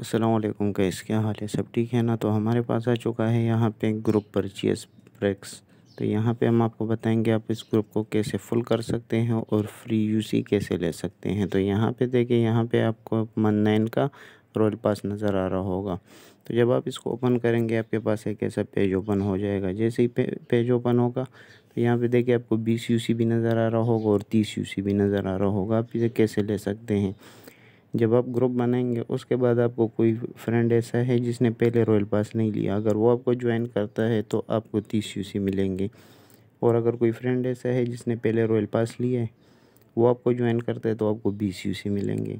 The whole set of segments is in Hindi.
असलकुम कैस क्या हाल है सब ठीक है ना तो हमारे पास आ चुका है यहाँ पे ग्रुप परचेज ब्रेक्स तो यहाँ पे हम आपको बताएंगे आप इस ग्रुप को कैसे फुल कर सकते हैं और फ्री यूसी कैसे ले सकते हैं तो यहाँ पे देखिए यहाँ पे आपको मन्नैन का रोल पास नज़र आ रहा होगा तो जब आप इसको ओपन करेंगे आपके पास एक ऐसा पेज ओपन हो जाएगा जैसे ही पे, पेज ओपन होगा तो यहाँ पे देखिए आपको बीस यू भी नज़र आ रहा होगा और तीस यू भी नज़र आ रहा होगा आप इसे कैसे ले सकते हैं जब आप ग्रुप बनाएंगे उसके बाद आपको कोई फ्रेंड ऐसा है जिसने पहले रॉयल पास नहीं लिया अगर वो आपको ज्वाइन करता है तो आपको तीस सी मिलेंगे और अगर कोई फ्रेंड ऐसा है जिसने पहले रॉयल पास लिया है वो आपको ज्वाइन करता है तो आपको बीस यू मिलेंगे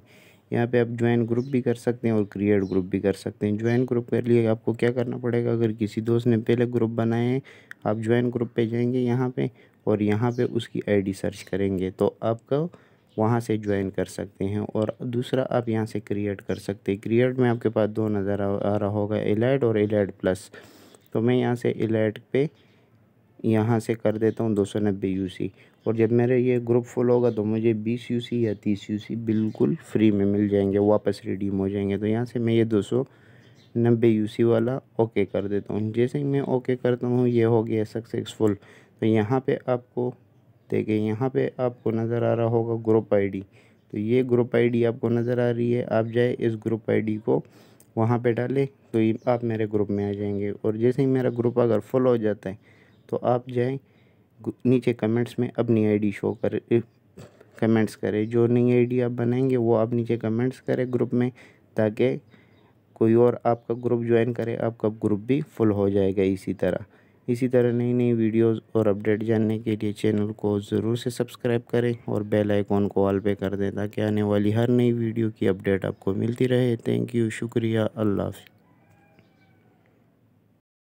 यहाँ पे आप ज्वाइन ग्रुप भी कर सकते हैं और क्रिएट ग्रुप भी कर सकते हैं ज्वाइन ग्रुप के लिए आपको क्या करना पड़ेगा अगर किसी दोस्त ने पहले ग्रुप बनाए हैं आप ज्वाइन ग्रुप पे जाएंगे यहाँ पे और यहाँ पे उसकी आईडी सर्च करेंगे तो आपका वहाँ से ज्वाइन कर सकते हैं और दूसरा आप यहाँ से क्रिएट कर सकते हैं क्रिएट में आपके पास दो नज़र आ रहा होगा एलाइड और एलाइड प्लस तो मैं यहाँ से एलाइड पे यहाँ से कर देता हूँ दो सौ नब्बे यू सी और जब मेरे ये ग्रुप फुल होगा तो मुझे बीस यू सी या तीस यू सी बिल्कुल फ्री में मिल जाएंगे वापस रिडीम हो जाएंगे तो यहाँ से मैं ये दो सौ नब्बे यू सी वाला ओके कर देता हूँ जैसे ही मैं ओके करता हूँ ये हो गया सक्सेसफुल तो यहाँ पे आपको सकते यहाँ पे आपको नज़र आ रहा होगा ग्रुप आईडी तो ये ग्रुप आईडी आपको नज़र आ रही है आप जाए इस ग्रुप आईडी को वहाँ पे डालें तो आप मेरे ग्रुप में आ जाएंगे और जैसे ही मेरा ग्रुप अगर फुल हो जाता है तो आप जाए नीचे कमेंट्स में अपनी आई शो कर कमेंट्स करें जो नई आई आप बनाएंगे वो आप नीचे कमेंट्स करें ग्रुप में ताकि कोई और आपका ग्रुप ज्वाइन करे आपका ग्रुप भी फुल हो जाएगा इसी तरह इसी तरह नई नई वीडियोस और अपडेट जानने के लिए चैनल को ज़रूर से सब्सक्राइब करें और बेल आइकॉन को ऑल पे कर दें ताकि आने वाली हर नई वीडियो की अपडेट आपको मिलती रहे थैंक यू शुक्रिया अल्लाह हाफि